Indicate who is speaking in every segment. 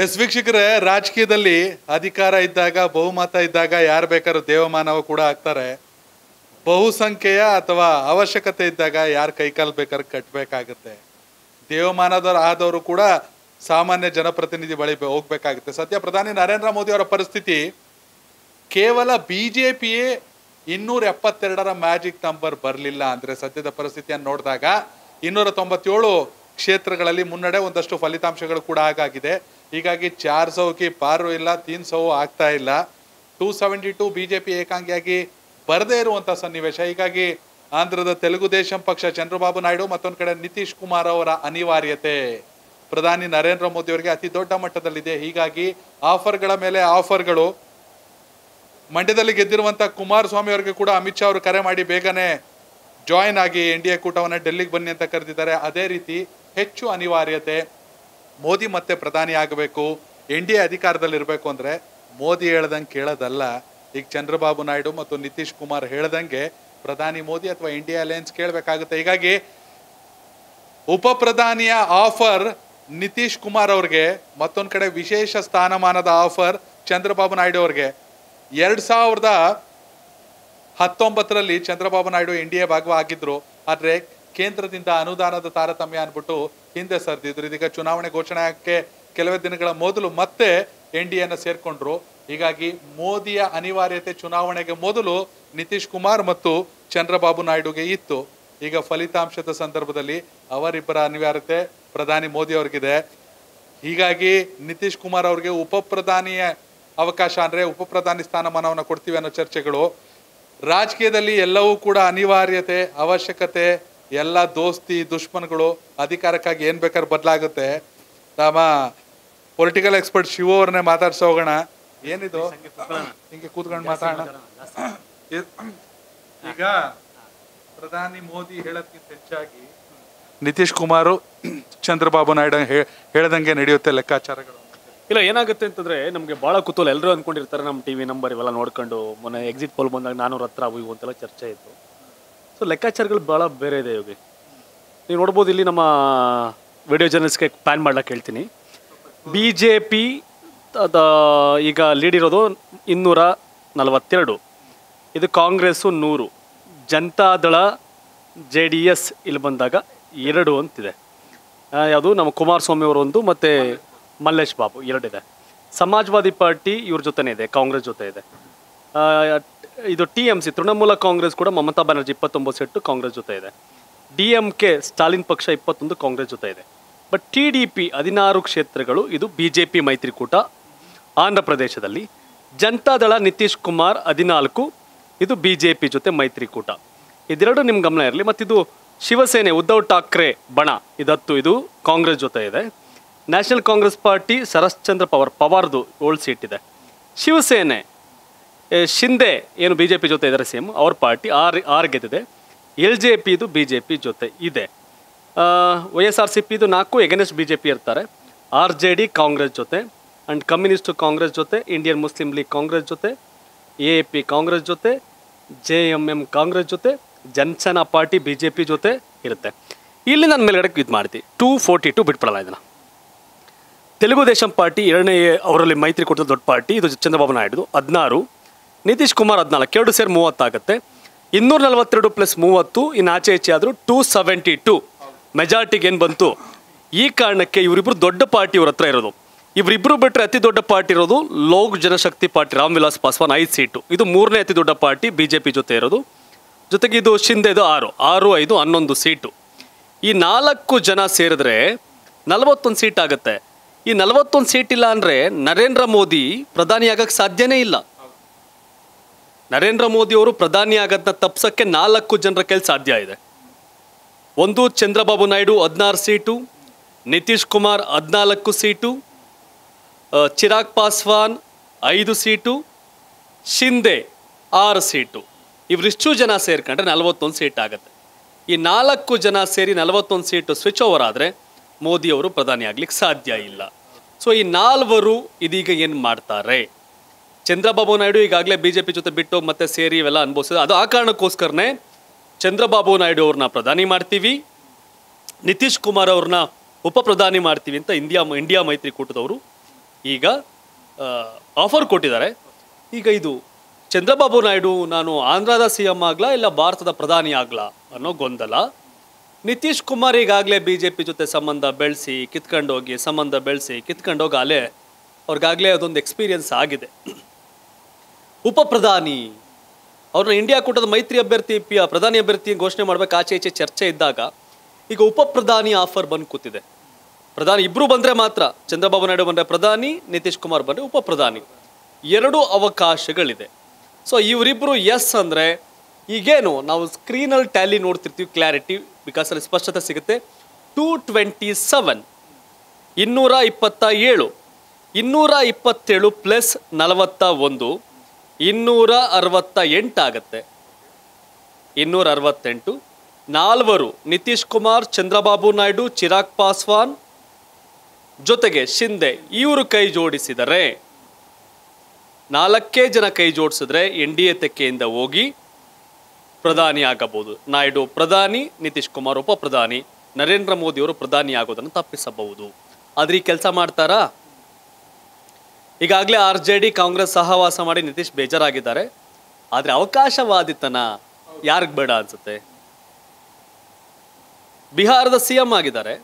Speaker 1: S ವೀಕ್ಷಕರೇ ರಾಜಕೀಯದಲ್ಲಿ ಅಧಿಕಾರ ಇದ್ದಾಗ ಬಹುಮತ ಇದ್ದಾಗ ಯಾರು ಬೇಕಾದ್ರೂ ದೇವಮಾನವ ಕೂಡ ಆಗ್ತಾರೆ ಬಹುಸಂಖ್ಯೆಯ ಅಥವಾ ಅವಶ್ಯಕತೆ ಇದ್ದಾಗ ಯಾರು ಕೈಕಾಲು ಬೇಕಾದ್ರೆ ಕಟ್ಟಬೇಕಾಗುತ್ತೆ ದೇವಮಾನದವರು ಆದವರು ಕೂಡ ಸಾಮಾನ್ಯ ಜನಪ್ರತಿನಿಧಿ ಬಳಿ ಹೋಗ್ಬೇಕಾಗುತ್ತೆ ಸದ್ಯ ಪ್ರಧಾನಿ ನರೇಂದ್ರ ಮೋದಿ ಅವರ ಪರಿಸ್ಥಿತಿ ಕೇವಲ ಬಿ ಜೆ ಪಿಯೇ ಇನ್ನೂರ ಎಪ್ಪತ್ತೆರಡರ ಮ್ಯಾಜಿಕ್ ನಂಬರ್ ಬರಲಿಲ್ಲ ಅಂದರೆ ಸದ್ಯದ ಪರಿಸ್ಥಿತಿಯನ್ನು ನೋಡಿದಾಗ ಇನ್ನೂರ ತೊಂಬತ್ತೇಳು ಕ್ಷೇತ್ರಗಳಲ್ಲಿ ಮುನ್ನಡೆ ಒಂದಷ್ಟು ಫಲಿತಾಂಶಗಳು ಕೂಡ ಆಗಾಗಿದೆ ಹೀಗಾಗಿ ಚಾರ್ ಸೌಕಿ ಪಾರು ಇಲ್ಲ ತೀನ್ ಸೌ ಆಗ್ತಾ ಇಲ್ಲ two seventy two B J P ಏಕಾಂಗಿಯಾಗಿ ಬರದೇ ಇರುವಂತಹ ಸನ್ನಿವೇಶ ಹೀಗಾಗಿ ಆಂಧ್ರದ ತೆಲುಗು ದೇಶಂ ಪಕ್ಷ ಚಂದ್ರಬಾಬು ನಾಯ್ಡು ಮತ್ತೊಂದು ಕಡೆ ನಿತೀಶ್ ಕುಮಾರ್ ಅವರ ಅನಿವಾರ್ಯತೆ ಪ್ರಧಾನಿ ನರೇಂದ್ರ ಮೋದಿ ಅವರಿಗೆ ಅತಿ ದೊಡ್ಡ ಮಟ್ಟದಲ್ಲಿದೆ ಹೀಗಾಗಿ ಆಫರ್ಗಳ ಮೇಲೆ ಆಫರ್ಗಳು ಮಂಡ್ಯದಲ್ಲಿ ಗೆದ್ದಿರುವಂತಹ ಕುಮಾರಸ್ವಾಮಿ ಅವರಿಗೆ ಕೂಡ ಅಮಿತ್ ಶಾ ಅವರು ಕರೆ ಮಾಡಿ ಬೇಗನೆ ಜಾಯಿನ್ ಆಗಿ ಎನ್ ಡಿ ಎ ಕೂಟವನ್ನು ಡೆಲ್ಲಿಗೆ ಬನ್ನಿ ಅಂತ ಕರೆದಿದ್ದಾರೆ ಅದೇ ರೀತಿ ಹೆಚ್ಚು ಅನಿವಾರ್ಯತೆ ಮೋದಿ ಮತ್ತೆ ಪ್ರಧಾನಿ ಆಗಬೇಕು ಎನ್ ಡಿ ಎ ಇರಬೇಕು ಅಂದರೆ ಮೋದಿ ಹೇಳ್ದಂಗೆ ಕೇಳೋದಲ್ಲ ಈಗ ಚಂದ್ರಬಾಬು ನಾಯ್ಡು ಮತ್ತು ನಿತೀಶ್ ಕುಮಾರ್ ಹೇಳ್ದಂಗೆ ಪ್ರಧಾನಿ ಮೋದಿ ಅಥವಾ ಎನ್ ಡಿ ಎ ಕೇಳಬೇಕಾಗುತ್ತೆ ಹೀಗಾಗಿ ಉಪ ಪ್ರಧಾನಿಯ ಆಫರ್ ನಿತೀಶ್ ಕುಮಾರ್ ಅವ್ರಿಗೆ ಮತ್ತೊಂದು ಕಡೆ ವಿಶೇಷ ಸ್ಥಾನಮಾನದ ಆಫರ್ ಚಂದ್ರಬಾಬು ನಾಯ್ಡು ಅವ್ರಿಗೆ ಎರಡ್ ಸಾವಿರದ ಹತ್ತೊಂಬತ್ತರಲ್ಲಿ Chandrababu Naidu N D A ಆದರೆ ಕೇಂದ್ರದಿಂದ ಅನುದಾನದ ತಾರತಮ್ಯ ಅನ್ಬಿಟ್ಟು ಹಿಂದೆ ಸರಿದಿದ್ರು ಇದೀಗ ಚುನಾವಣೆ ಘೋಷಣೆ ಕೆಲವೇ ದಿನಗಳ ಮೊದಲು ಮತ್ತೆ ಎನ್ ಡಿ ಎನ ಸೇರ್ಕೊಂಡ್ರು ಹೀಗಾಗಿ ಮೋದಿಯ ಅನಿವಾರ್ಯತೆ ಚುನಾವಣೆಗೆ ಮೊದಲು ನಿತೀಶ್ ಕುಮಾರ್ ಮತ್ತು ಚಂದ್ರಬಾಬು ನಾಯ್ಡುಗೆ ಇತ್ತು ಈಗ ಫಲಿತಾಂಶದ ಸಂದರ್ಭದಲ್ಲಿ ಅವರಿಬ್ಬರ ಅನಿವಾರ್ಯತೆ ಪ್ರಧಾನಿ ಮೋದಿ ಅವ್ರಿಗಿದೆ ಹೀಗಾಗಿ ನಿತೀಶ್ ಕುಮಾರ್ ಅವ್ರಿಗೆ ಉಪ ಪ್ರಧಾನಿಯ ಅವಕಾಶ ಅಂದರೆ ಉಪ ಪ್ರಧಾನಿ ಸ್ಥಾನಮಾನವನ್ನು ಕೊಡ್ತೀವಿ ಅನ್ನೋ ಚರ್ಚೆಗಳು ರಾಜಕೀಯದಲ್ಲಿ ಎಲ್ಲವೂ ಕೂಡ ಅನಿವಾರ್ಯತೆ ಅವಶ್ಯಕತೆ ಎಲ್ಲ ದೋಸ್ತಿ ದುಶ್ಮನ್ಗಳು ಅಧಿಕಾರಕ್ಕಾಗಿ ಏನು ಬೇಕಾದ್ರೆ ಬದಲಾಗುತ್ತೆ ನಮ್ಮ ಪೊಲಿಟಿಕಲ್ ಎಕ್ಸ್ಪರ್ಟ್ ಶಿವ ಅವ್ರನ್ನೇ ಮಾತಾಡ್ಸೋ ಹೋಗೋಣ ಏನಿದು ಹಿಂಗೆ ಕೂತ್ಕೊಂಡು ಮಾತಾಡೋಣ ಈಗ ಪ್ರಧಾನಿ ಮೋದಿ ಹೇಳೋದಕ್ಕಿಂತ ಹೆಚ್ಚಾಗಿ ನಿತೀಶ್ ಕುಮಾರು ಚಂದ್ರಬಾಬು ನಾಯ್ಡು ಹೇಳ್ದಂಗೆ ನಡೆಯುತ್ತೆ ಲೆಕ್ಕಾಚಾರಗಳು
Speaker 2: ಇಲ್ಲ ಏನಾಗುತ್ತೆ ಅಂತಂದ್ರೆ ನಮಗೆ ಭಾಳ ಕುತೂಹಲ ಎಲ್ಲರೂ ಅಂದ್ಕೊಂಡಿರ್ತಾರೆ ನಮ್ಮ ಟಿವಿ ನಂಬರ್ ಇವೆಲ್ಲ ನೋಡ್ಕೊಂಡು ಮೊನ್ನೆ ಎಕ್ಸಿಟ್ ಪೋಲ್ ಬಂದಾಗ ನಾನೂರ ಹತ್ರ ಅವು ಇವು ಅಂತೆಲ್ಲ ಚರ್ಚೆ ಇತ್ತು ಸೊ ಲೆಕ್ಕಾಚಾರಗಳು ಭಾಳ ಬೇರೆ ಇದೆ ಯೋಗಿ ನೀವು ನೋಡ್ಬೋದು ಇಲ್ಲಿ ನಮ್ಮ ವಿಡಿಯೋ ಜರ್ನಲ್ಸ್ಗೆ ಪ್ಯಾನ್ ಮಾಡ್ಲಿಕ್ಕೆ ಹೇಳ್ತೀನಿ ಬಿ ಜೆ ಪಿ ಈಗ ಲೀಡ್ ಇರೋದು ಇನ್ನೂರ ನಲವತ್ತೆರಡು ಇದು ಕಾಂಗ್ರೆಸ್ಸು ನೂರು ಜನತಾದಳ ಜೆ ಡಿ ಎಸ್ ಇಲ್ಲಿ ಬಂದಾಗ ಎರಡು ಅಂತಿದೆ ಯಾವುದು ನಮ್ಮ ಕುಮಾರಸ್ವಾಮಿ ಅವರು ಒಂದು ಮತ್ತು ಮಲ್ಲೇಶ್ ಬಾಬು ಎರಡಿದೆ ಸಮಾಜವಾದಿ ಪಾರ್ಟಿ ಇವ್ರ ಜೊತೆನೇ ಇದೆ ಕಾಂಗ್ರೆಸ್ ಜೊತೆ ಇದೆ ಇದು T M C Trinamool Congress ಕೂಡ ಮಮತಾ ಬ್ಯಾನರ್ಜಿ ಇಪ್ಪತ್ತೊಂಬತ್ತು ಸೆಟ್ಟು ಕಾಂಗ್ರೆಸ್ ಜೊತೆ ಇದೆ ಡಿ ಎಂ ಕೆ ಸ್ಟಾಲಿನ್ ಪಕ್ಷ ಇಪ್ಪತ್ತೊಂದು ಕಾಂಗ್ರೆಸ್ ಜೊತೆ ಇದೆ ಬಟ್ ಟಿ ಡಿ ಪಿ ಹದಿನಾರು ಕ್ಷೇತ್ರಗಳು ಇದು ಬಿ ಜೆ ಪಿ ಮೈತ್ರಿಕೂಟ ಆಂಧ್ರ ಪ್ರದೇಶದಲ್ಲಿ ಜನತಾದಳ ನಿತೀಶ್ ಕುಮಾರ್ ಹದಿನಾಲ್ಕು ಇದು ಬಿ ಜೆ ಪಿ ಜೊತೆ ಮೈತ್ರಿಕೂಟ ಇದೆರಡು ನಿಮ್ಮ ಗಮನ ಇರಲಿ ಇದು ಶಿವಸೇನೆ ಉದ್ಧವ್ ಠಾಕ್ರೆ ಬಣ ಇದತ್ತು ಇದು ಕಾಂಗ್ರೆಸ್ ಜೊತೆ ಇದೆ ನ್ಯಾಷನಲ್ ಕಾಂಗ್ರೆಸ್ ಪಾರ್ಟಿ ಶರಶ್ಚಂದ್ರ ಪವರ್ ಪವಾರ್ದು ಏಳು ಸೀಟ್ ಇದೆ ಶಿವಸೇನೆ ಶಿಂದೆ ಏನು ಬಿ ಜೆ ಪಿ ಜೊತೆ ಇದ್ದಾರೆ ಸೇಮ್ ಅವ್ರ ಪಾರ್ಟಿ ಆರ್ ಆರ್ ಗೆದ್ದಿದೆ ಎಲ್ ಜೆ ಪಿದು ಬಿ ಜೆ ಪಿ ಜೊತೆ ಇದೆ ವೈ ಎಸ್ ಆರ್ ಸಿ ಪಿದು ನಾಲ್ಕು ಎಗನೆಸ್ಟ್ ಬಿ ಜೆ ಪಿ ಇರ್ತಾರೆ ಆರ್ ಜೆ ಡಿ ಕಾಂಗ್ರೆಸ್ ಜೊತೆ ಆ್ಯಂಡ್ ಕಮ್ಯುನಿಸ್ಟು ಕಾಂಗ್ರೆಸ್ ಜೊತೆ ಇಂಡಿಯನ್ ಮುಸ್ಲಿಂ ಲೀಗ್ ಕಾಂಗ್ರೆಸ್ ಜೊತೆ ಎ ಎ ಪಿ ಕಾಂಗ್ರೆಸ್ ಜೊತೆ ಜೆ ಎಮ್ ಎಮ್ ಕಾಂಗ್ರೆಸ್ ಜೊತೆ Janasena party B J P ಜೊತೆ ಇರುತ್ತೆ ಇಲ್ಲಿ ನಾನು ಮೇಲ್ಗಡೆ ಇದು ಮಾಡ್ತೀನಿ ಟೂ ಫೋರ್ಟಿ ಟು ಬಿಟ್ಬಿಡಲ್ಲ ಇದನ್ನು ತೆಲುಗು ದೇಶಂ ಪಾರ್ಟಿ ಎರಡನೇ ಅವರಲ್ಲಿ ಮೈತ್ರಿ ಮೈತ್ರಿಕೂಟದ ದೊಡ್ಡ ಪಾರ್ಟಿ ಇದು ಚಂದ್ರಬಾಬು ನಾಯ್ಡು ಹದಿನಾರು ನಿತೀಶ್ ಕುಮಾರ್ ಹದಿನಾಲ್ಕು ಎರಡು ಸೇರಿ ಮೂವತ್ತಾಗುತ್ತೆ ಇನ್ನೂರ ನಲವತ್ತೆರಡು ಪ್ಲಸ್ ಮೂವತ್ತು ಇನ್ನು ಆಚೆ ಈಚೆ ಆದರೂ ಟೂ ಸೆವೆಂಟಿ ಟು ಮೆಜಾರಿಟಿಗೆ ಏನು ಬಂತು ಈ ಕಾರಣಕ್ಕೆ ಇವರಿಬ್ರು ದೊಡ್ಡ ಪಾರ್ಟಿ ಇವ್ರ ಹತ್ರ ಇರೋದು ಇವರಿಬ್ರು ಬಿಟ್ಟರೆ ಅತಿ ದೊಡ್ಡ ಪಾರ್ಟಿ ಇರೋದು ಲೋಕ್ ಜನಶಕ್ತಿ ಪಾರ್ಟಿ ರಾಮ್ ವಿಲಾಸ್ ಪಾಸ್ವಾನ್ ಐದು ಸೀಟು ಇದು ಮೂರನೇ ಅತಿ ದೊಡ್ಡ ಪಾರ್ಟಿ ಬಿ ಜೆ ಪಿ ಜೊತೆ ಇರೋದು ಜೊತೆಗೆ ಇದು ಶಿಂದೆ ಇದು ಆರು ಆರು ಐದು ಹನ್ನೊಂದು ಸೀಟು ಈ ನಾಲ್ಕು ಜನ ಸೇರಿದ್ರೆ ನಲವತ್ತೊಂದು ಸೀಟ್ ಆಗುತ್ತೆ ಈ ನಲವತ್ತೊಂದು ಸೀಟ್ ಇಲ್ಲ ಅಂದರೆ ನರೇಂದ್ರ ಮೋದಿ ಪ್ರಧಾನಿಯಾಗಕ್ಕೆ ಸಾಧ್ಯನೇ ಇಲ್ಲ ನರೇಂದ್ರ ಮೋದಿ ಅವರು ಪ್ರಧಾನಿ ಆಗದನ್ನ ತಪ್ಸೋಕ್ಕೆ ನಾಲ್ಕು ಜನರ ಕೈಲಿ ಸಾಧ್ಯ ಇದೆ ಒಂದು ಚಂದ್ರಬಾಬು ನಾಯ್ಡು ಹದಿನಾರು ಸೀಟು ನಿತೀಶ್ ಕುಮಾರ್ ಹದಿನಾಲ್ಕು ಸೀಟು ಚಿರಾಗ್ ಪಾಸ್ವಾನ್ ಐದು ಸೀಟು ಶಿಂದೆ ಆರು ಸೀಟು ಇವರಿಷ್ಟು ಜನ ಸೇರ್ಕೊಂಡ್ರೆ ನಲವತ್ತೊಂದು ಸೀಟ್ ಆಗುತ್ತೆ ಈ ನಾಲ್ಕು ಜನ ಸೇರಿ ನಲವತ್ತೊಂದು ಸೀಟು ಸ್ವಿಚ್ ಓವರ್ ಆದರೆ ಮೋದಿಯವರು ಪ್ರಧಾನಿ ಆಗ್ಲಿಕ್ಕೆ ಸಾಧ್ಯ ಇಲ್ಲ ಸೊ ಈ ನಾಲ್ವರು ಇದೀಗ ಏನು ಮಾಡ್ತಾರೆ ಚಂದ್ರಬಾಬು ನಾಯ್ಡು ಈಗಾಗಲೇ ಬಿ ಜೆ ಪಿ ಜೊತೆ ಬಿಟ್ಟು ಮತ್ತೆ ಸೇರಿ ಇವೆಲ್ಲ ಅನುಭವಿಸಿದ್ರು ಅದು ಆ ಕಾರಣಕ್ಕೋಸ್ಕರನೇ ಚಂದ್ರಬಾಬು ನಾಯ್ಡು ಅವ್ರನ್ನ ಪ್ರಧಾನಿ ಮಾಡ್ತೀವಿ ನಿತೀಶ್ ಕುಮಾರ್ ಅವ್ರನ್ನ ಉಪ ಪ್ರಧಾನಿ ಮಾಡ್ತೀವಿ ಅಂತ ಇಂಡಿಯಾ ಇಂಡಿಯಾ ಮೈತ್ರಿಕೂಟದವರು ಈಗ ಆಫರ್ ಕೊಟ್ಟಿದ್ದಾರೆ ಈಗ ಇದು ಚಂದ್ರಬಾಬು ನಾಯ್ಡು ನಾನು ಆಂಧ್ರದ ಸಿ ಎಂ ಆಗ್ಲಾ ಇಲ್ಲ ಭಾರತದ ಪ್ರಧಾನಿ ಆಗ್ಲಾ ಅನ್ನೋ ಗೊಂದಲ ನಿತೀಶ್ ಕುಮಾರ್ ಈಗಾಗಲೇ ಬಿ ಜೆ ಪಿ ಜೊತೆ ಸಂಬಂಧ ಬೆಳೆಸಿ ಕಿತ್ಕೊಂಡೋಗಿ ಸಂಬಂಧ ಬೆಳೆಸಿ ಕಿತ್ಕೊಂಡೋಗಿ ಅಲೆ ಅವ್ರಿಗಾಗಲೇ ಅದೊಂದು ಎಕ್ಸ್ಪೀರಿಯನ್ಸ್ ಆಗಿದೆ ಉಪ ಪ್ರಧಾನಿ ಅವ್ರನ್ನ ಇಂಡಿಯಾ ಕೂಟದ ಮೈತ್ರಿ ಅಭ್ಯರ್ಥಿ ಪಿ ಪ್ರಧಾನಿ ಅಭ್ಯರ್ಥಿ ಘೋಷಣೆ ಮಾಡಬೇಕು ಆಚೆ ಈಚೆ ಚರ್ಚೆ ಇದ್ದಾಗ ಈಗ ಉಪ ಪ್ರಧಾನಿ ಆಫರ್ ಬಂದು ಕೂತಿದೆ ಪ್ರಧಾನಿ ಇಬ್ಬರು ಬಂದರೆ ಮಾತ್ರ ಚಂದ್ರಬಾಬು ನಾಯ್ಡು ಬಂದರೆ ಪ್ರಧಾನಿ ನಿತೀಶ್ ಕುಮಾರ್ ಬಂದರೆ ಉಪ ಪ್ರಧಾನಿ ಎರಡೂ ಅವಕಾಶಗಳಿದೆ ಸೊ ಇವರಿಬ್ಬರು ಎಸ್ ಅಂದರೆ ಈಗೇನು ನಾವು ಸ್ಕ್ರೀನಲ್ಲಿ ಟ್ಯಾಲಿ ನೋಡ್ತಿರ್ತೀವಿ ಕ್ಲಾರಿಟಿ ಬಿಕಾಸ್ ಅಲ್ಲಿ ಸ್ಪಷ್ಟತೆ ಸಿಗುತ್ತೆ ಟೂ ಟ್ವೆಂಟಿ ಸೆವೆನ್ ಇನ್ನೂರ ಇಪ್ಪತ್ತ ಏಳು ಇನ್ನೂರ ಇಪ್ಪತ್ತೇಳು ಪ್ಲಸ್ ನಲವತ್ತ ಒಂದು ಇನ್ನೂರ ಅರವತ್ತ ಎಂಟಾಗತ್ತೆ ಇನ್ನೂರ ಅರವತ್ತೆಂಟು ನಾಲ್ವರು ನಿತೀಶ್ ಕುಮಾರ್ ಚಂದ್ರಬಾಬು ನಾಯ್ಡು ಚಿರಾಗ್ ಪಾಸ್ವಾನ್ ಜೊತೆಗೆ ಶಿಂದೆ ಇವರು ಕೈ ಜೋಡಿಸಿದರೆ ನಾಲ್ಕೇ ಜನ ಕೈ ಜೋಡಿಸಿದ್ರೆ ಎನ್ ಡಿ ಎ ತೆಕ್ಕೆಯಿಂದ ಹೋಗಿ ಪ್ರಧಾನಿ ಆಗಬಹುದು ನಾಯ್ಡು ಪ್ರಧಾನಿ ನಿತೀಶ್ ಕುಮಾರ್ ಉಪ ಪ್ರಧಾನಿ ನರೇಂದ್ರ ಮೋದಿಯವರು ಪ್ರಧಾನಿ ಆಗೋದನ್ನು ತಪ್ಪಿಸಬಹುದು ಆದರೆ ಈ ಕೆಲಸ ಮಾಡ್ತಾರಾ ಈಗಾಗಲೇ ಆರ್ ಜೆ ಡಿ ಕಾಂಗ್ರೆಸ್ ಸಹವಾಸ ಮಾಡಿ ನಿತೀಶ್ ಬೇಜಾರಾಗಿದ್ದಾರೆ ಆದರೆ ಅವಕಾಶವಾದಿತನ ಯಾರಿಗೆ ಬೇಡ ಅನ್ಸುತ್ತೆ ಬಿಹಾರದ ಸಿಎಂ ಆಗಿದ್ದಾರೆ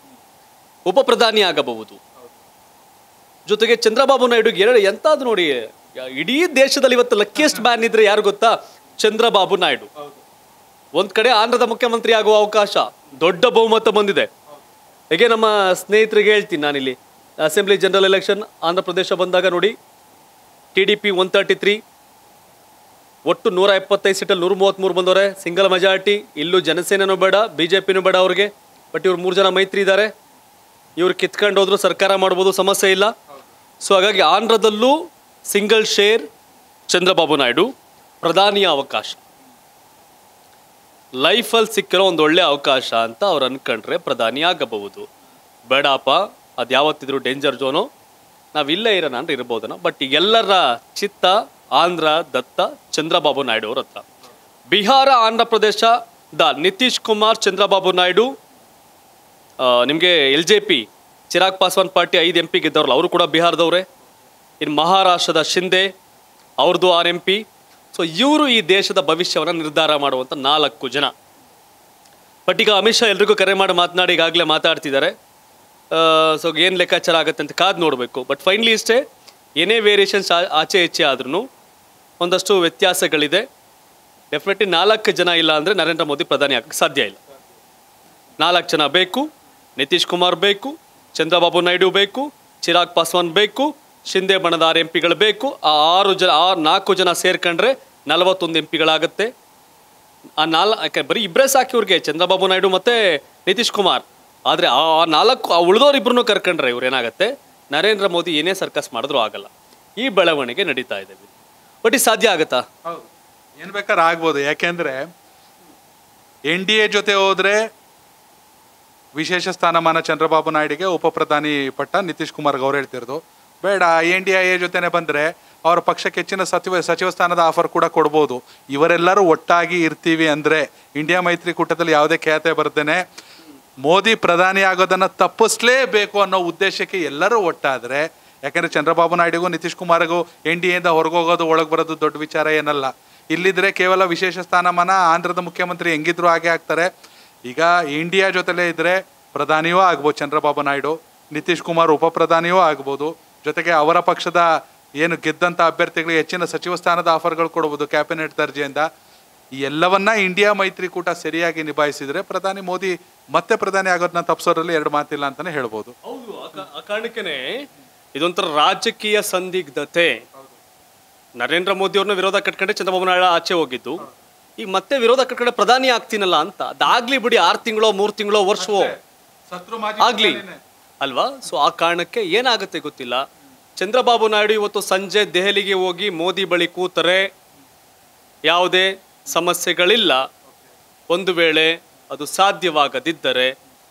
Speaker 2: ಉಪ ಪ್ರಧಾನಿ ಆಗಬಹುದು ಜೊತೆಗೆ ಚಂದ್ರಬಾಬು ನಾಯ್ಡು ಎರಡು ಎಂತಾದ್ರು ನೋಡಿ ಇಡೀ ದೇಶದಲ್ಲಿ ಇವತ್ತು ಲಕ್ಕಿಯಸ್ಟ್ ಬ್ಯಾನ್ ಇದ್ರೆ ಯಾರು ಗೊತ್ತಾ ಚಂದ್ರಬಾಬು ನಾಯ್ಡು ಒಂದ್ ಕಡೆ ಆಂಧ್ರದ ಮುಖ್ಯಮಂತ್ರಿ ಆಗುವ ಅವಕಾಶ ದೊಡ್ಡ ಬಹುಮತ ಬಂದಿದೆ ಹೇಗೆ ನಮ್ಮ ಸ್ನೇಹಿತರಿಗೆ ಹೇಳ್ತೀನಿ ನಾನಿಲ್ಲಿ assembly general election Andhra Pradesh ಬಂದಾಗ ನೋಡಿ T D P one thirty three ಒಟ್ಟು ನೂರ ಎಪ್ಪತ್ತೈದು ಸೀಟಲ್ಲಿ ನೂರ ಮೂವತ್ತ್ಮೂರು ಬಂದವರೆ ಸಿಂಗಲ್ ಮೆಜಾರಿಟಿ ಇಲ್ಲೂ ಜನಸೇನೂ ಬೇಡ ಬಿ ಜೆ ಪಿನೂ ಬೇಡ ಅವ್ರಿಗೆ ಬಟ್ ಇವ್ರು ಮೂರು ಜನ ಮೈತ್ರಿ ಇದ್ದಾರೆ ಇವ್ರು ಕಿತ್ಕೊಂಡು ಹೋದ್ರು ಸರ್ಕಾರ ಮಾಡ್ಬೋದು ಸಮಸ್ಯೆ ಇಲ್ಲ ಸೊ ಹಾಗಾಗಿ ಆಂಧ್ರದಲ್ಲೂ ಸಿಂಗಲ್ ಶೇರ್ ಚಂದ್ರಬಾಬು ನಾಯ್ಡು ಪ್ರಧಾನಿಯ ಅವಕಾಶ ಲೈಫಲ್ಲಿ ಸಿಕ್ಕಿರೋ ಒಂದು ಒಳ್ಳೆ ಅವಕಾಶ ಅಂತ ಅವ್ರು ಅಂದ್ಕೊಂಡ್ರೆ ಪ್ರಧಾನಿ ಆಗಬಹುದು ಬೇಡಪ್ಪ ಅದು ಯಾವತ್ತಿದ್ರು ಡೇಂಜರ್ ಝೋನು ನಾವಿಲ್ಲೇ ಇರೋಣ ಅಂದ್ರೆ ಇರ್ಬೋದನ ಬಟ್ ಎಲ್ಲರ ಚಿತ್ತ ಆಂಧ್ರ ದತ್ತ ಚಂದ್ರಬಾಬು ನಾಯ್ಡು ಅವ್ರ ಹತ್ರ ಬಿಹಾರ ಆಂಧ್ರ ಪ್ರದೇಶ ದ ನಿತೀಶ್ ಕುಮಾರ್ ಚಂದ್ರಬಾಬು ನಾಯ್ಡು ನಿಮಗೆ L J P Chirag Paswan party ಐದು ಎಂ ಪಿ ಗೆದ್ದವ್ರಲ್ಲ ಅವರು ಕೂಡ ಬಿಹಾರದವ್ರೆ ಇನ್ನು ಮಹಾರಾಷ್ಟ್ರದ ಶಿಂದೆ ಅವ್ರದ್ದು ಆರ್ ಎಂ ಪಿ ಸೊ ಇವರು ಈ ದೇಶದ ಭವಿಷ್ಯವನ್ನು ನಿರ್ಧಾರ ಮಾಡುವಂಥ ನಾಲ್ಕು ಜನ ಬಟ್ ಈಗ ಅಮಿತ್ ಶಾ ಎಲ್ರಿಗೂ ಕರೆ ಮಾಡಿ ಮಾತನಾಡಿ ಈಗಾಗಲೇ ಮಾತಾಡ್ತಿದ್ದಾರೆ ಸೊ ಏನು ಲೆಕ್ಕಾಚಾರ ಆಗುತ್ತೆ ಅಂತ ಕಾದು ನೋಡಬೇಕು ಬಟ್ ಫೈನಲಿ ಇಷ್ಟೇ ಏನೇ ವೇರಿಯೇಷನ್ಸ್ ಆಚೆ ಹೆಚ್ಚೆ ಆದ್ರೂ ಒಂದಷ್ಟು ವ್ಯತ್ಯಾಸಗಳಿದೆ ಡೆಫಿನೆಟ್ಲಿ ನಾಲ್ಕು ಜನ ಇಲ್ಲ ಅಂದರೆ ನರೇಂದ್ರ ಮೋದಿ ಪ್ರಧಾನಿ ಆಗಕ್ಕೆ ಸಾಧ್ಯ ಇಲ್ಲ ನಾಲ್ಕು ಜನ ಬೇಕು ನಿತೀಶ್ ಕುಮಾರ್ ಬೇಕು ಚಂದ್ರಬಾಬು ನಾಯ್ಡು ಬೇಕು ಚಿರಾಗ್ ಪಾಸ್ವಾನ್ ಬೇಕು ಶಿಂದೆ ಬಣದ ಆರು ಎಂ ಪಿಗಳು ಬೇಕು ಆ ಆರು ಜನ ಆರು ನಾಲ್ಕು ಜನ ಸೇರ್ಕೊಂಡ್ರೆ ನಲವತ್ತೊಂದು ಎಂ ಪಿಗಳಾಗುತ್ತೆ ಆ ನಾಲ್ಕು ಬರೀ ಇಬ್ಬರೇ ಸಾಕಿ ಇವ್ರಿಗೆ ಚಂದ್ರಬಾಬು ನಾಯ್ಡು ಮತ್ತು ನಿತೀಶ್ ಕುಮಾರ್ ಆದರೆ ಆ ನಾಲ್ಕು ಆ ಉಳಿದವರಿಬ್ಬರನ್ನೂ ಕರ್ಕೊಂಡ್ರೆ ಏನಾಗುತ್ತೆ ನರೇಂದ್ರ ಮೋದಿ ಏನೇ ಸರ್ಕಸ್ ಮಾಡಿದ್ರೂ ಆಗಲ್ಲ ಈ ಬೆಳವಣಿಗೆ ನಡೀತಾ ಇದೆ ಬಟ್ ಈ ಸಾಧ್ಯ ಆಗತ್ತಾ ಏನು ಬೇಕಾದ್ರೆ ಆಗ್ಬೋದು ಯಾಕೆಂದ್ರೆ ಎನ್ ಡಿ ಎ ಜೊತೆ ಹೋದ್ರೆ
Speaker 1: ವಿಶೇಷ ಸ್ಥಾನಮಾನ ಚಂದ್ರಬಾಬು ನಾಯ್ಡಿಗೆ ಉಪ ಪ್ರಧಾನಿ ಪಟ್ಟ ನಿತೀಶ್ ಕುಮಾರ್ ಗೌರ್ ಹೇಳ್ತಿರೋದು ಬೇಡ ಎನ್ ಡಿ ಎ ಜೊತೆನೆ ಬಂದರೆ ಅವ್ರ ಪಕ್ಷಕ್ಕೆ ಹೆಚ್ಚಿನ ಸಚಿವ ಸಚಿವ ಸ್ಥಾನದ ಆಫರ್ ಕೂಡ ಕೊಡ್ಬೋದು ಇವರೆಲ್ಲರೂ ಒಟ್ಟಾಗಿ ಇರ್ತೀವಿ ಅಂದರೆ ಇಂಡಿಯಾ ಮೈತ್ರಿಕೂಟದಲ್ಲಿ ಯಾವುದೇ ಖ್ಯಾತೆ ಬರ್ತೇನೆ ಮೋದಿ ಪ್ರಧಾನಿ ಆಗೋದನ್ನು ತಪ್ಪಿಸ್ಲೇಬೇಕು ಅನ್ನೋ ಉದ್ದೇಶಕ್ಕೆ ಎಲ್ಲರೂ ಒಟ್ಟಾದರೆ ಯಾಕೆಂದರೆ ಚಂದ್ರಬಾಬು ನಾಯ್ಡುಗೂ ನಿತೀಶ್ ಕುಮಾರ್ಗೂ ಎನ್ ಡಿ ಹೊರಗೆ ಹೋಗೋದು ಒಳಗೆ ಬರೋದು ದೊಡ್ಡ ವಿಚಾರ ಏನಲ್ಲ ಇಲ್ಲಿದ್ರೆ ಕೇವಲ ವಿಶೇಷ ಸ್ಥಾನಮಾನ ಆಂಧ್ರದ ಮುಖ್ಯಮಂತ್ರಿ ಹೆಂಗಿದ್ರು ಹಾಗೆ ಆಗ್ತಾರೆ ಈಗ ಇಂಡಿಯಾ ಜೊತೆಲೇ ಇದ್ದರೆ ಪ್ರಧಾನಿಯೂ ಆಗ್ಬೋದು ಚಂದ್ರಬಾಬು ನಾಯ್ಡು ನಿತೀಶ್ ಕುಮಾರ್ ಉಪ ಪ್ರಧಾನಿಯೂ ಆಗ್ಬೋದು ಜೊತೆಗೆ ಅವರ ಪಕ್ಷದ ಏನು ಗೆದ್ದಂಥ ಅಭ್ಯರ್ಥಿಗಳಿಗೆ ಹೆಚ್ಚಿನ ಸಚಿವ ಸ್ಥಾನದ ಆಫರ್ಗಳು ಕೊಡ್ಬೋದು ಕ್ಯಾಬಿನೆಟ್ ದರ್ಜೆಯಿಂದ ಈ ಎಲ್ಲವನ್ನ ಇಂಡಿಯಾ ಮೈತ್ರಿಕೂಟ ಸರಿಯಾಗಿ ನಿಭಾಯಿಸಿದ್ರೆ ಪ್ರಧಾನಿ ಮೋದಿ ಮತ್ತೆ ಪ್ರಧಾನಿ ಆಗೋದನ್ನ ತಪ್ಪಿಸೋದ್ರಲ್ಲಿ ಎರಡು ಮಾತಿಲ್ಲ ಅಂತಾನೆ ಹೇಳ್ಬೋದು ಹೌದು
Speaker 2: ಆ ಕಾರಣಕ್ಕೇನೆ ಇದೊಂಥರ ರಾಜಕೀಯ ಸಂದಿಗ್ಧತೆ ನರೇಂದ್ರ ಮೋದಿ ಅವ್ರನ್ನ ವಿರೋಧ ಕಟ್ಕೊಂಡೆ ಚಂದ್ರಬಾಬು ನಾಯ್ಡು ಆಚೆ ಹೋಗಿದ್ದು ಈಗ ಮತ್ತೆ ವಿರೋಧ ಕಟ್ಕೊಂಡೆ ಪ್ರಧಾನಿ ಆಗ್ತೀನಲ್ಲ ಅಂತ ಅದಾಗ್ಲಿ ಬಿಡಿ ಆರ್ ತಿಂಗಳೋ ಮೂರ್ ತಿಂಗಳೋ ವರ್ಷವೋ ಆಗ್ಲಿ ಅಲ್ವಾ ಸೊ ಆ ಕಾರಣಕ್ಕೆ ಏನಾಗುತ್ತೆ ಗೊತ್ತಿಲ್ಲ ಚಂದ್ರಬಾಬು ನಾಯ್ಡು ಇವತ್ತು ಸಂಜೆ ದೆಹಲಿಗೆ ಹೋಗಿ ಮೋದಿ ಬಳಿ ಕೂತರೆ ಯಾವುದೇ ಸಮಸ್ಯೆಗಳಿಲ್ಲ ಒಂದು ವೇಳೆ ಅದು ಸಾಧ್ಯವಾಗದಿದ್ದರೆ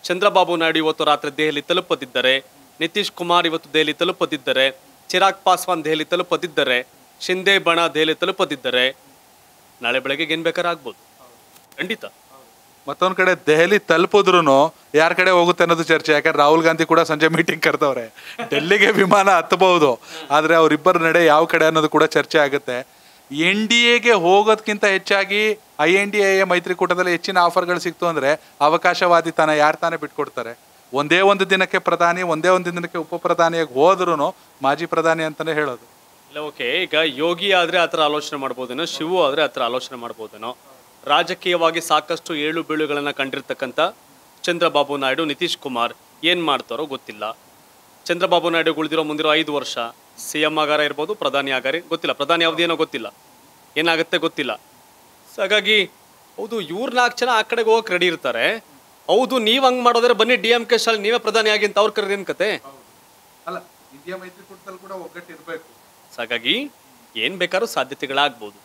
Speaker 2: ಚಂದ್ರಬಾಬು ನಾಯ್ಡು ಇವತ್ತು ರಾತ್ರಿ ದೆಹಲಿ ತಲುಪದಿದ್ದರೆ ನಿತೀಶ್ ಕುಮಾರ್ ಇವತ್ತು ದೆಹಲಿ ತಲುಪದಿದ್ದರೆ ಚಿರಾಗ್ ಪಾಸ್ವಾನ್ ದೆಹಲಿ ತಲುಪದಿದ್ದರೆ ಶಿಂದೆ ಬಣ ದೆಹಲಿ ತಲುಪದಿದ್ದರೆ ನಾಳೆ ಬೆಳಗ್ಗೆ ಏನು ಬೇಕಾದ್ರೆ ಆಗ್ಬೋದು ಖಂಡಿತ
Speaker 1: ಮತ್ತೊಂದು ಕಡೆ ದೆಹಲಿ ತಲುಪಿದ್ರು ಯಾರ ಕಡೆ ಹೋಗುತ್ತೆ ಅನ್ನೋದು ಚರ್ಚೆ ಯಾಕಂದ್ರೆ ರಾಹುಲ್ ಗಾಂಧಿ ಕೂಡ ಸಂಜೆ ಮೀಟಿಂಗ್ ಕರೆದವ್ರೆ ಡೆಲ್ಲಿಗೆ ವಿಮಾನ ಹತ್ತಬಹುದು ಆದ್ರೆ ಅವ್ರಿಬ್ಬರ ನಡೆ ಯಾವ ಕಡೆ ಅನ್ನೋದು ಕೂಡ ಚರ್ಚೆ ಆಗುತ್ತೆ ಎನ್ ಡಿ ಎಗೆ ಹೋಗೋದಕ್ಕಿಂತ ಹೆಚ್ಚಾಗಿ ಐ ಎನ್ ಡಿ ಎ ಮೈತ್ರಿಕೂಟದಲ್ಲಿ ಹೆಚ್ಚಿನ ಆಫರ್ಗಳು ಸಿಕ್ತು ಅಂದರೆ ಅವಕಾಶವಾದಿ ತಾನೇ ಯಾರು ತಾನೇ ಬಿಟ್ಕೊಡ್ತಾರೆ ಒಂದೇ ಒಂದು ದಿನಕ್ಕೆ ಪ್ರಧಾನಿ ಒಂದೇ ಒಂದು ದಿನಕ್ಕೆ ಉಪ ಪ್ರಧಾನಿಯಾಗಿ ಹೋದ್ರೂ ಮಾಜಿ ಪ್ರಧಾನಿ ಅಂತಲೇ ಹೇಳೋದು
Speaker 2: ಇಲ್ಲ ಓಕೆ ಈಗ ಯೋಗಿ ಆದರೆ ಆ ಥರ ಆಲೋಚನೆ ಮಾಡ್ಬೋದೇನೋ ಶಿವು ಆದರೆ ಆ ಥರ ಆಲೋಚನೆ ಮಾಡ್ಬೋದೇನೋ ರಾಜಕೀಯವಾಗಿ ಸಾಕಷ್ಟು ಏಳು ಬೀಳುಗಳನ್ನು ಕಂಡಿರ್ತಕ್ಕಂಥ ಚಂದ್ರಬಾಬು ನಾಯ್ಡು ನಿತೀಶ್ ಕುಮಾರ್ ಏನು ಮಾಡ್ತಾರೋ ಗೊತ್ತಿಲ್ಲ ಚಂದ್ರಬಾಬು ನಾಯ್ಡು ಉಳಿದಿರೋ ಮುಂದಿರೋ ಐದು ವರ್ಷ ಸಿ ಎಮ್ ಆಗಾರ ಇರ್ಬೋದು ಪ್ರಧಾನಿ ಆಗಾರಿ ಗೊತ್ತಿಲ್ಲ ಪ್ರಧಾನಿ ಯಾವುದೇನೋ ಗೊತ್ತಿಲ್ಲ ಏನಾಗುತ್ತೆ ಗೊತ್ತಿಲ್ಲ ಸೊ ಹಾಗಾಗಿ ಹೌದು ಇವ್ರ ನಾಲ್ಕು ಜನ ಆ ಕಡೆಗೆ ಹೋಗಕ್ಕೆ ರೆಡಿ ಇರ್ತಾರೆ ಹೌದು ನೀವು ಹಂಗೆ ಮಾಡೋದ್ರೆ ಬನ್ನಿ ಡಿ ಎಂ ಕೆ ಶಾಲೆ ನೀವೇ ಪ್ರಧಾನಿ ಆಗಿ ಅಂತ ಅವ್ರು ಕರೆದೇನು ಕತೆ ಅಲ್ಲ ಇಂಡಿಯಾ ಸೊ ಹಾಗಾಗಿ ಏನು ಬೇಕಾದ್ರೂ ಸಾಧ್ಯತೆಗಳಾಗ್ಬೋದು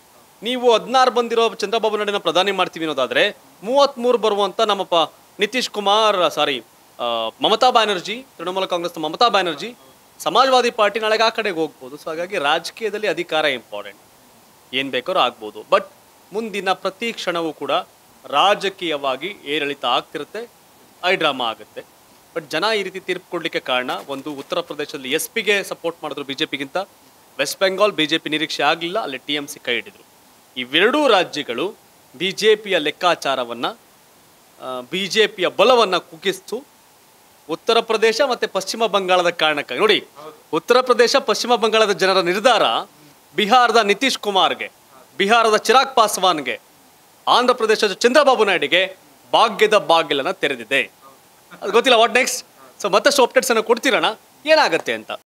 Speaker 2: ನೀವು ಹದಿನಾರು ಬಂದಿರೋ ಚಂದ್ರಬಾಬು ನಾಯ್ಡಿನ ಪ್ರಧಾನಿ ಮಾಡ್ತೀವಿ ಅನ್ನೋದಾದ್ರೆ ಮೂವತ್ತ್ಮೂರು ಬರುವಂಥ ನಮ್ಮಪ್ಪ ನಿತೀಶ್ ಕುಮಾರ್ ಸಾರಿ ಮಮತಾ ಬ್ಯಾನರ್ಜಿ ತೃಣಮೂಲ ಕಾಂಗ್ರೆಸ್ನ ಮಮತಾ ಬ್ಯಾನರ್ಜಿ ಸಮಾಜವಾದಿ ಪಾರ್ಟಿ ನಾಳೆಗೆ ಆ ಕಡೆಗೆ ಹೋಗ್ಬೋದು ಸೊ ಹಾಗಾಗಿ ರಾಜಕೀಯದಲ್ಲಿ ಅಧಿಕಾರ ಇಂಪಾರ್ಟೆಂಟ್ ಏನು ಬೇಕಾದ್ರೂ ಆಗ್ಬೋದು ಬಟ್ ಮುಂದಿನ ಪ್ರತಿ ಕ್ಷಣವೂ ಕೂಡ ರಾಜಕೀಯವಾಗಿ ಏರಿಳಿತ ಆಗ್ತಿರುತ್ತೆ ಐ ಡ್ರಾಮಾ ಆಗುತ್ತೆ ಬಟ್ ಜನ ಈ ರೀತಿ ತೀರ್ಪು ಕೊಡಲಿಕ್ಕೆ ಕಾರಣ ಒಂದು ಉತ್ತರ ಪ್ರದೇಶದಲ್ಲಿ ಎಸ್ ಪಿಗೆ ಸಪೋರ್ಟ್ ಮಾಡಿದ್ರು ಬಿ ಜೆ ಪಿಗಿಂತ west Bengal B J P ನಿರೀಕ್ಷೆ ಆಗಲಿಲ್ಲ ಅಲ್ಲಿ ಟಿ ಎಂ ಸಿ ಕೈ ಹಿಡಿದರು ಇವೆರಡೂ ರಾಜ್ಯಗಳು ಬಿ ಜೆ ಪಿಯ ಲೆಕ್ಕಾಚಾರವನ್ನು ಬಿ ಜೆ ಪಿಯ ಬಲವನ್ನು ಕುಗ್ಗಿಸ್ತು ಉತ್ತರ ಪ್ರದೇಶ ಮತ್ತು ಪಶ್ಚಿಮ ಬಂಗಾಳದ ಕಾರಣಕ್ಕಾಗಿ ನೋಡಿ ಉತ್ತರ ಪ್ರದೇಶ ಪಶ್ಚಿಮ ಬಂಗಾಳದ ಜನರ ನಿರ್ಧಾರ ಬಿಹಾರದ ನಿತೀಶ್ ಕುಮಾರ್ಗೆ ಬಿಹಾರದ ಚಿರಾಗ್ ಪಾಸ್ವಾನ್ಗೆ ಆಂಧ್ರ ಪ್ರದೇಶದ ಚಂದ್ರಬಾಬು ನಾಯ್ಡಿಗೆ ಭಾಗ್ಯದ ಬಾಗಿಲನ್ನು ತೆರೆದಿದೆ ಅದು ಗೊತ್ತಿಲ್ಲ ವಾಟ್ ನೆಕ್ಸ್ಟ್ ಸೊ ಮತ್ತಷ್ಟು ಅಪ್ಡೇಟ್ಸನ್ನು ಕೊಡ್ತಿರೋಣ ಏನಾಗುತ್ತೆ ಅಂತ